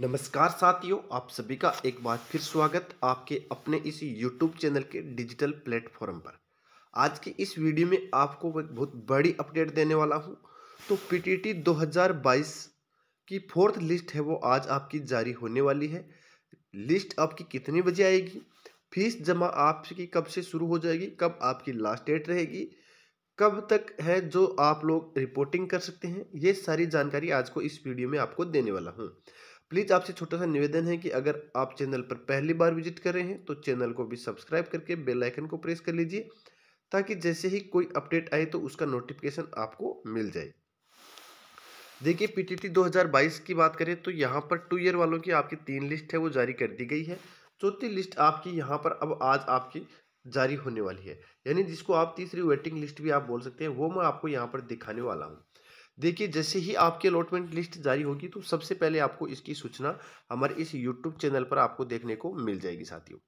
नमस्कार साथियों आप सभी का एक बार फिर स्वागत आपके अपने इस YouTube चैनल के डिजिटल प्लेटफॉर्म पर आज की इस वीडियो में आपको एक बहुत बड़ी अपडेट देने वाला हूं तो पीटीटी 2022 की फोर्थ लिस्ट है वो आज आपकी जारी होने वाली है लिस्ट आपकी कितने बजे आएगी फीस जमा आपकी कब से शुरू हो जाएगी कब आपकी लास्ट डेट रहेगी कब तक है जो आप लोग रिपोर्टिंग कर सकते हैं ये सारी जानकारी आज को इस वीडियो में आपको देने वाला हूँ प्लीज़ आपसे छोटा सा निवेदन है कि अगर आप चैनल पर पहली बार विजिट कर रहे हैं तो चैनल को भी सब्सक्राइब करके बेल आइकन को प्रेस कर लीजिए ताकि जैसे ही कोई अपडेट आए तो उसका नोटिफिकेशन आपको मिल जाए देखिए पीटीटी 2022 की बात करें तो यहाँ पर टू ईयर वालों की आपकी तीन लिस्ट है वो जारी कर दी गई है चौथी लिस्ट आपकी यहाँ पर अब आज आपकी जारी होने वाली है यानी जिसको आप तीसरी वेटिंग लिस्ट भी आप बोल सकते हैं वो मैं आपको यहाँ पर दिखाने वाला हूँ देखिए जैसे ही आपकी अलॉटमेंट लिस्ट जारी होगी तो सबसे पहले आपको इसकी सूचना हमारे इस यूट्यूब चैनल पर आपको देखने को मिल जाएगी साथियों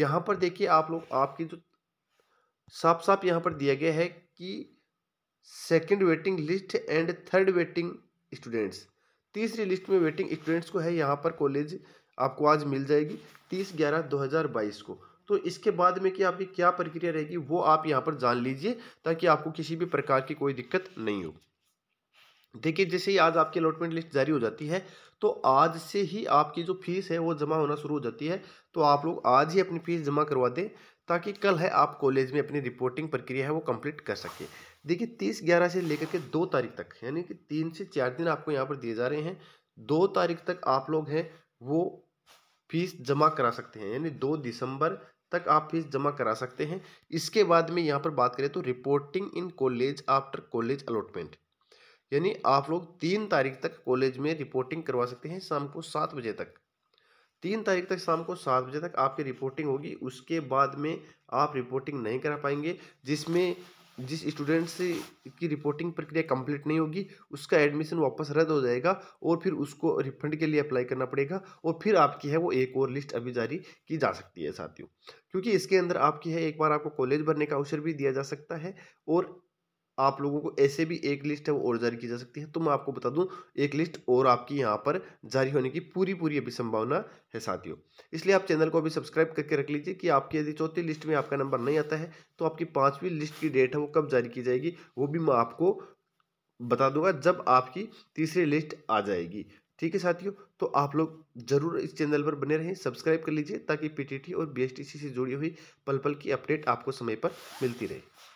यहाँ पर देखिए आप लोग आपकी जो साफ साफ यहाँ पर दिया गया है कि second waiting list and third waiting students तीसरी लिस्ट में वेटिंग स्टूडेंट्स को है यहाँ पर कॉलेज आपको आज मिल जाएगी तीस ग्यारह दो हज़ार बाईस को तो इसके बाद में कि आपकी क्या प्रक्रिया रहेगी वो आप यहाँ पर जान लीजिए ताकि आपको किसी भी प्रकार की कोई दिक्कत नहीं हो देखिए जैसे ही आज आपकी अलॉटमेंट लिस्ट जारी हो जाती है तो आज से ही आपकी जो फीस है वो जमा होना शुरू हो जाती है तो आप लोग आज ही अपनी फीस जमा करवा दें ताकि कल है आप कॉलेज में अपनी रिपोर्टिंग प्रक्रिया है वो कंप्लीट कर सके देखिए तीस ग्यारह से लेकर के दो तारीख तक यानी कि तीन से चार दिन आपको यहाँ पर दिए जा रहे हैं दो तारीख तक आप लोग हैं वो फीस जमा करा सकते हैं यानी दो दिसंबर तक आप फीस जमा करा सकते हैं इसके बाद में यहाँ पर बात करें तो reporting in college after college allotment यानी आप लोग तीन तारीख तक कॉलेज में रिपोर्टिंग करवा सकते हैं शाम को सात बजे तक तीन तारीख तक शाम को सात बजे तक आपकी रिपोर्टिंग होगी उसके बाद में आप रिपोर्टिंग नहीं करा पाएंगे जिसमें जिस स्टूडेंट से की रिपोर्टिंग प्रक्रिया कंप्लीट नहीं होगी उसका एडमिशन वापस रद्द हो जाएगा और फिर उसको रिफंड के लिए अप्लाई करना पड़ेगा और फिर आपकी है वो एक और लिस्ट अभी जारी की जा सकती है साथियों क्योंकि इसके अंदर आपकी है एक बार आपको कॉलेज भरने का अवसर भी दिया जा सकता है और आप लोगों को ऐसे भी एक लिस्ट है वो और जारी की जा सकती है तो मैं आपको बता दूं एक लिस्ट और आपकी यहाँ पर जारी होने की पूरी पूरी अभी संभावना है साथियों इसलिए आप चैनल को अभी सब्सक्राइब करके रख लीजिए कि आपकी यदि चौथी लिस्ट में आपका नंबर नहीं आता है तो आपकी पाँचवीं लिस्ट की डेट है वो कब जारी की जाएगी वो भी मैं आपको बता दूंगा जब आपकी तीसरी लिस्ट आ जाएगी ठीक है साथियों तो आप लोग जरूर इस चैनल पर बने रहें सब्सक्राइब कर लीजिए ताकि पीटीटी और बीएसटीसी से जुड़ी हुई पल पल की अपडेट आपको समय पर मिलती रहे